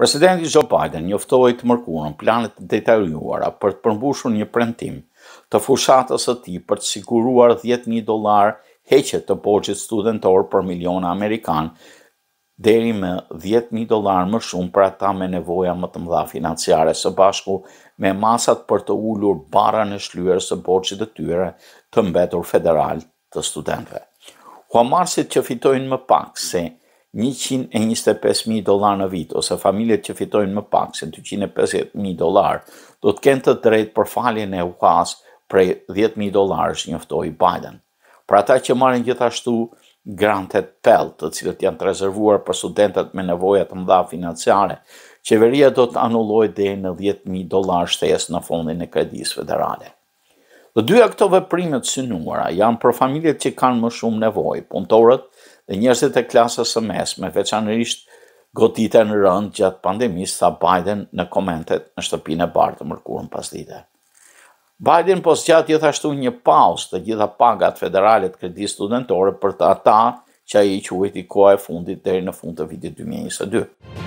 Presidenti Joe Biden njoftoi të mërkurën planet detajuara për të përmbushur një premtim të fushatës së tij për të siguruar 10000 dollar heqje të borxhit studentor për miliona amerikan deri më 10000 dollar më shumë për ata me nevoja më të mëdha financiare së bashku me masat për të ulur barra në shlyer së borxhit të tyre të mbetur federal të studentëve. Huamarsit që fitojnë më pak se 125.000 dolar në vit, ose familjet që fitojnë më pak se 250.000 dolar, do të kënë të drejt për faljen e ukas prej 10.000 dolar është njëftoj Biden. Pra ta që marrin gjithashtu grantet pelt, të cilët janë të rezervuar për studentet me nevojat të mdha financiare, qeveria do të anullojt dhe në 10.000 dolar shtes në fondin e kredis federalet. Dhe dyja këto veprimet synuara janë për familjet që kanë më shumë nevojë, punëtorët dhe njerëzit e klasës së mesme, veçanërisht goditen në rënd gjatë pandemisë, tha Biden në komentet në shtëpinë e bardhë të mërkurën pasdite. Biden po zgjat gjithashtu një pauzë të gjitha pagat federale të kreditit studentor për të ata që ai i quajti koha e fundit deri në fund të vitit 2022.